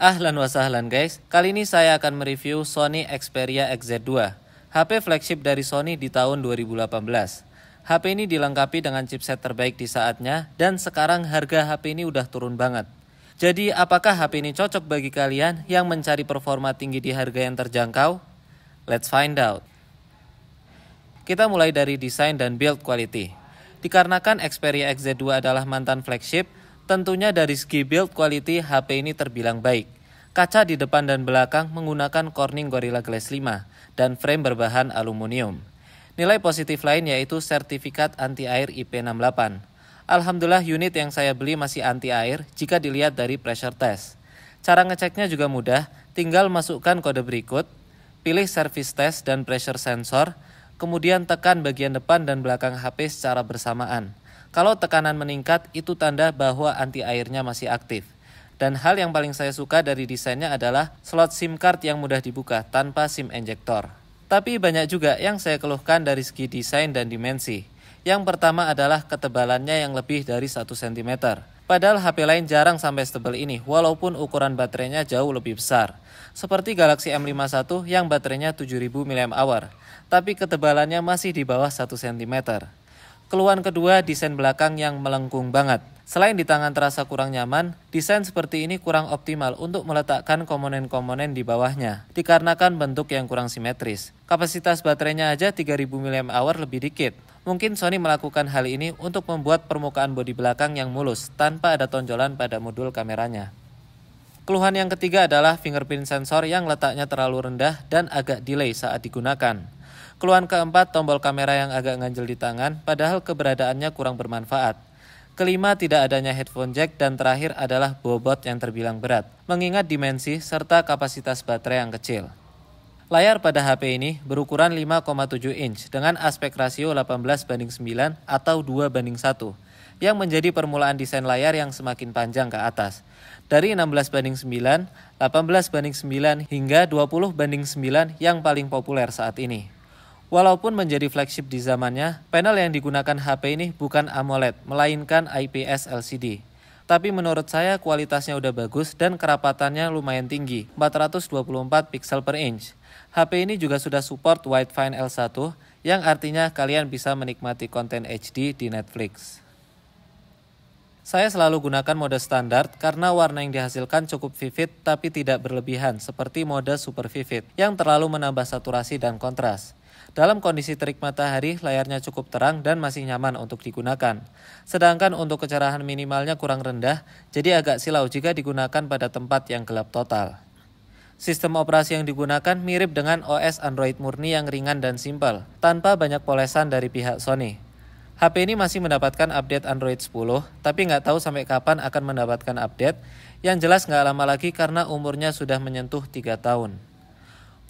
Ahlan wa sahlan guys, kali ini saya akan mereview Sony Xperia XZ2, HP flagship dari Sony di tahun 2018. HP ini dilengkapi dengan chipset terbaik di saatnya dan sekarang harga HP ini udah turun banget. Jadi apakah HP ini cocok bagi kalian yang mencari performa tinggi di harga yang terjangkau? Let's find out. Kita mulai dari desain dan build quality. Dikarenakan Xperia XZ2 adalah mantan flagship, Tentunya dari segi build quality HP ini terbilang baik. Kaca di depan dan belakang menggunakan Corning Gorilla Glass 5 dan frame berbahan aluminium. Nilai positif lain yaitu sertifikat anti-air IP68. Alhamdulillah unit yang saya beli masih anti-air jika dilihat dari pressure test. Cara ngeceknya juga mudah, tinggal masukkan kode berikut, pilih service test dan pressure sensor, kemudian tekan bagian depan dan belakang HP secara bersamaan. Kalau tekanan meningkat, itu tanda bahwa anti airnya masih aktif. Dan hal yang paling saya suka dari desainnya adalah slot SIM card yang mudah dibuka tanpa SIM injector. Tapi banyak juga yang saya keluhkan dari segi desain dan dimensi. Yang pertama adalah ketebalannya yang lebih dari 1 cm. Padahal HP lain jarang sampai setebal ini, walaupun ukuran baterainya jauh lebih besar. Seperti Galaxy M51 yang baterainya 7000 mAh, tapi ketebalannya masih di bawah 1 cm. Keluhan kedua, desain belakang yang melengkung banget. Selain di tangan terasa kurang nyaman, desain seperti ini kurang optimal untuk meletakkan komponen-komponen di bawahnya, dikarenakan bentuk yang kurang simetris. Kapasitas baterainya aja 3000 mAh lebih dikit. Mungkin Sony melakukan hal ini untuk membuat permukaan bodi belakang yang mulus tanpa ada tonjolan pada modul kameranya. Keluhan yang ketiga adalah fingerprint sensor yang letaknya terlalu rendah dan agak delay saat digunakan. Keluhan keempat, tombol kamera yang agak nganjel di tangan, padahal keberadaannya kurang bermanfaat. Kelima, tidak adanya headphone jack dan terakhir adalah bobot yang terbilang berat, mengingat dimensi serta kapasitas baterai yang kecil. Layar pada HP ini berukuran 5,7 inch dengan aspek rasio 18 banding 9 atau 2 banding 1 yang menjadi permulaan desain layar yang semakin panjang ke atas. Dari 16 banding 9, 18 banding 9 hingga 20 banding 9 yang paling populer saat ini. Walaupun menjadi flagship di zamannya, panel yang digunakan HP ini bukan AMOLED, melainkan IPS LCD. Tapi menurut saya kualitasnya udah bagus dan kerapatannya lumayan tinggi, 424 pixel per inch. HP ini juga sudah support Widevine L1, yang artinya kalian bisa menikmati konten HD di Netflix. Saya selalu gunakan mode standar karena warna yang dihasilkan cukup vivid tapi tidak berlebihan seperti mode super vivid yang terlalu menambah saturasi dan kontras. Dalam kondisi terik matahari, layarnya cukup terang dan masih nyaman untuk digunakan. Sedangkan untuk kecerahan minimalnya kurang rendah, jadi agak silau jika digunakan pada tempat yang gelap total. Sistem operasi yang digunakan mirip dengan OS Android murni yang ringan dan simpel, tanpa banyak polesan dari pihak Sony. HP ini masih mendapatkan update Android 10, tapi nggak tahu sampai kapan akan mendapatkan update. Yang jelas nggak lama lagi karena umurnya sudah menyentuh 3 tahun.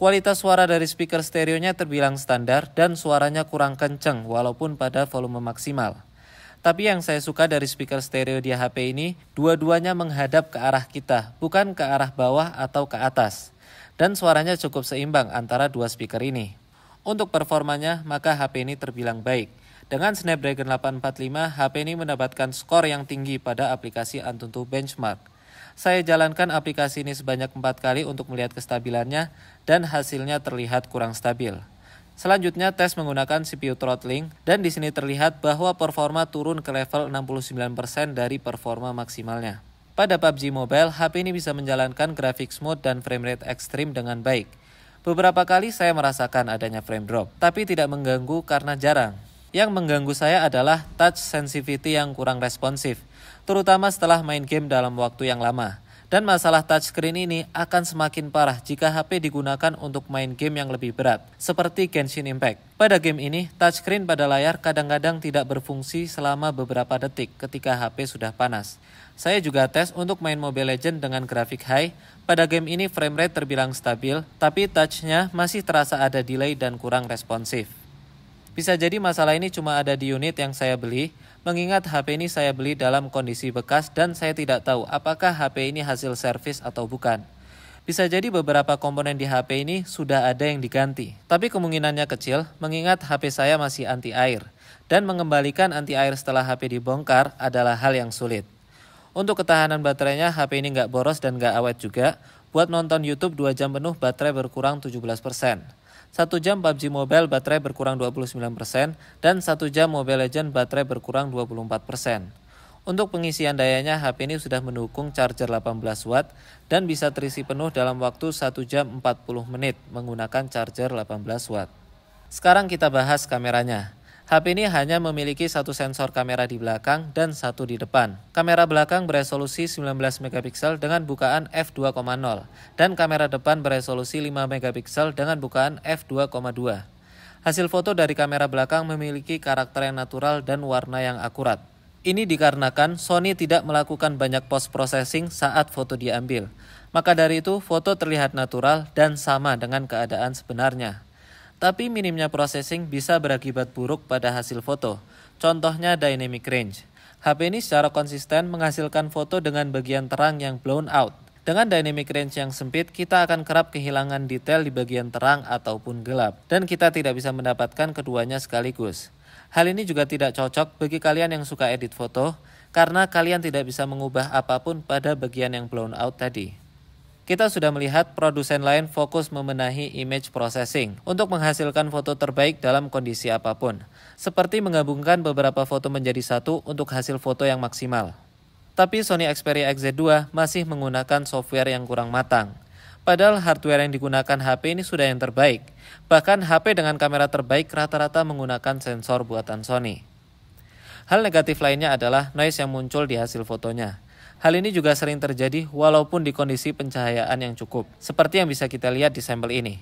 Kualitas suara dari speaker stereonya terbilang standar dan suaranya kurang kenceng walaupun pada volume maksimal. Tapi yang saya suka dari speaker stereo di HP ini, dua-duanya menghadap ke arah kita, bukan ke arah bawah atau ke atas. Dan suaranya cukup seimbang antara dua speaker ini. Untuk performanya, maka HP ini terbilang baik. Dengan Snapdragon 845, HP ini mendapatkan skor yang tinggi pada aplikasi Antutu Benchmark. Saya jalankan aplikasi ini sebanyak empat kali untuk melihat kestabilannya dan hasilnya terlihat kurang stabil. Selanjutnya tes menggunakan CPU throttling dan di sini terlihat bahwa performa turun ke level 69% dari performa maksimalnya. Pada PUBG Mobile, HP ini bisa menjalankan graphics mode dan frame rate ekstrim dengan baik. Beberapa kali saya merasakan adanya frame drop, tapi tidak mengganggu karena jarang. Yang mengganggu saya adalah touch sensitivity yang kurang responsif, terutama setelah main game dalam waktu yang lama. Dan masalah touchscreen ini akan semakin parah jika HP digunakan untuk main game yang lebih berat, seperti Genshin Impact. Pada game ini, touchscreen pada layar kadang-kadang tidak berfungsi selama beberapa detik ketika HP sudah panas. Saya juga tes untuk main Mobile Legend dengan grafik high. Pada game ini frame rate terbilang stabil, tapi touchnya masih terasa ada delay dan kurang responsif. Bisa jadi masalah ini cuma ada di unit yang saya beli, mengingat HP ini saya beli dalam kondisi bekas dan saya tidak tahu apakah HP ini hasil servis atau bukan. Bisa jadi beberapa komponen di HP ini sudah ada yang diganti, tapi kemungkinannya kecil mengingat HP saya masih anti air dan mengembalikan anti air setelah HP dibongkar adalah hal yang sulit. Untuk ketahanan baterainya HP ini nggak boros dan nggak awet juga, buat nonton YouTube 2 jam penuh baterai berkurang 17%. 1 jam PUBG Mobile baterai berkurang 29% dan 1 jam Mobile Legends baterai berkurang 24%. Untuk pengisian dayanya HP ini sudah mendukung charger 18 watt dan bisa terisi penuh dalam waktu 1 jam 40 menit menggunakan charger 18 watt. Sekarang kita bahas kameranya. HP ini hanya memiliki satu sensor kamera di belakang dan satu di depan. Kamera belakang beresolusi 19 megapiksel dengan bukaan f2,0 dan kamera depan beresolusi 5 megapiksel dengan bukaan f2,2. Hasil foto dari kamera belakang memiliki karakter yang natural dan warna yang akurat. Ini dikarenakan Sony tidak melakukan banyak post processing saat foto diambil. Maka dari itu, foto terlihat natural dan sama dengan keadaan sebenarnya. Tapi minimnya processing bisa berakibat buruk pada hasil foto, contohnya dynamic range. HP ini secara konsisten menghasilkan foto dengan bagian terang yang blown out. Dengan dynamic range yang sempit, kita akan kerap kehilangan detail di bagian terang ataupun gelap, dan kita tidak bisa mendapatkan keduanya sekaligus. Hal ini juga tidak cocok bagi kalian yang suka edit foto, karena kalian tidak bisa mengubah apapun pada bagian yang blown out tadi kita sudah melihat produsen lain fokus memenahi image processing untuk menghasilkan foto terbaik dalam kondisi apapun, seperti menggabungkan beberapa foto menjadi satu untuk hasil foto yang maksimal. Tapi Sony Xperia XZ2 masih menggunakan software yang kurang matang. Padahal hardware yang digunakan HP ini sudah yang terbaik. Bahkan HP dengan kamera terbaik rata-rata menggunakan sensor buatan Sony. Hal negatif lainnya adalah noise yang muncul di hasil fotonya. Hal ini juga sering terjadi walaupun di kondisi pencahayaan yang cukup, seperti yang bisa kita lihat di sampel ini.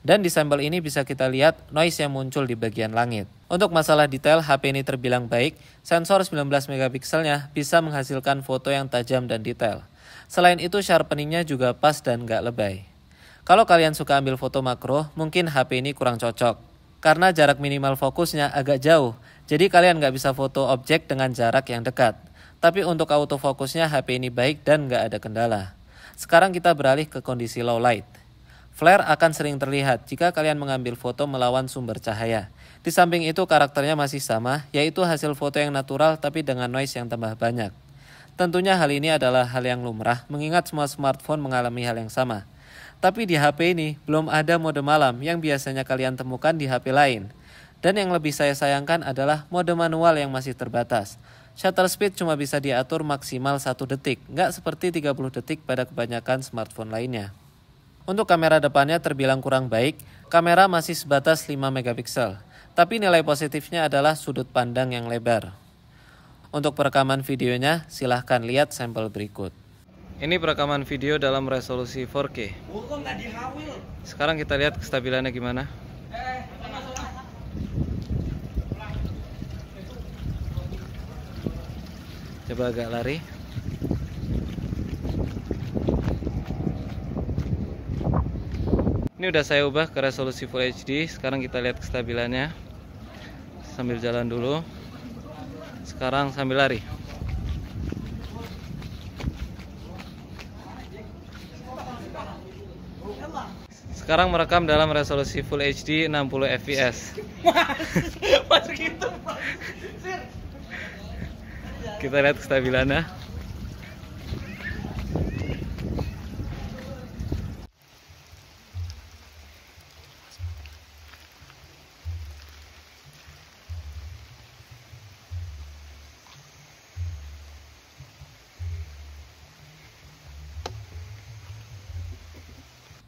Dan di sampel ini bisa kita lihat noise yang muncul di bagian langit. Untuk masalah detail, HP ini terbilang baik, sensor 19MP-nya bisa menghasilkan foto yang tajam dan detail. Selain itu, sharpeningnya juga pas dan gak lebay. Kalau kalian suka ambil foto makro, mungkin HP ini kurang cocok. Karena jarak minimal fokusnya agak jauh, jadi kalian gak bisa foto objek dengan jarak yang dekat. Tapi untuk autofocusnya HP ini baik dan nggak ada kendala. Sekarang kita beralih ke kondisi low light. Flare akan sering terlihat jika kalian mengambil foto melawan sumber cahaya. Di samping itu karakternya masih sama, yaitu hasil foto yang natural tapi dengan noise yang tambah banyak. Tentunya hal ini adalah hal yang lumrah mengingat semua smartphone mengalami hal yang sama. Tapi di HP ini belum ada mode malam yang biasanya kalian temukan di HP lain. Dan yang lebih saya sayangkan adalah mode manual yang masih terbatas. Shutter speed cuma bisa diatur maksimal 1 detik, nggak seperti 30 detik pada kebanyakan smartphone lainnya. Untuk kamera depannya terbilang kurang baik, kamera masih sebatas 5 megapiksel, tapi nilai positifnya adalah sudut pandang yang lebar. Untuk perekaman videonya, silahkan lihat sampel berikut. Ini perekaman video dalam resolusi 4K. Sekarang kita lihat kestabilannya gimana. coba agak lari ini udah saya ubah ke resolusi Full HD sekarang kita lihat kestabilannya sambil jalan dulu sekarang sambil lari sekarang merekam dalam resolusi Full HD 60 fps kita lihat kestabilannya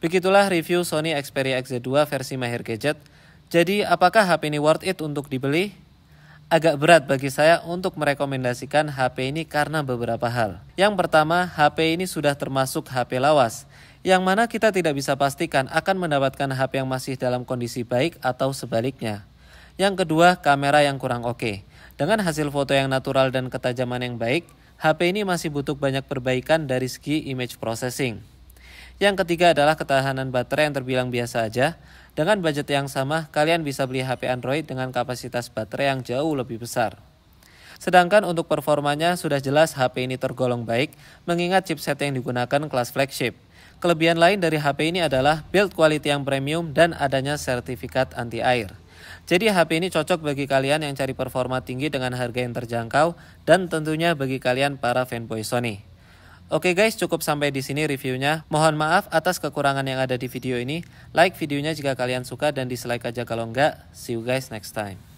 Begitulah review Sony Xperia XZ2 versi Mahir Gadget. Jadi, apakah HP ini worth it untuk dibeli? agak berat bagi saya untuk merekomendasikan HP ini karena beberapa hal. Yang pertama, HP ini sudah termasuk HP lawas, yang mana kita tidak bisa pastikan akan mendapatkan HP yang masih dalam kondisi baik atau sebaliknya. Yang kedua, kamera yang kurang oke. Okay. Dengan hasil foto yang natural dan ketajaman yang baik, HP ini masih butuh banyak perbaikan dari segi image processing. Yang ketiga adalah ketahanan baterai yang terbilang biasa aja, dengan budget yang sama, kalian bisa beli HP Android dengan kapasitas baterai yang jauh lebih besar. Sedangkan untuk performanya sudah jelas HP ini tergolong baik mengingat chipset yang digunakan kelas flagship. Kelebihan lain dari HP ini adalah build quality yang premium dan adanya sertifikat anti air. Jadi HP ini cocok bagi kalian yang cari performa tinggi dengan harga yang terjangkau dan tentunya bagi kalian para fanboy Sony. Oke guys, cukup sampai di sini reviewnya. Mohon maaf atas kekurangan yang ada di video ini. Like videonya jika kalian suka dan dislike aja kalau enggak. See you guys next time.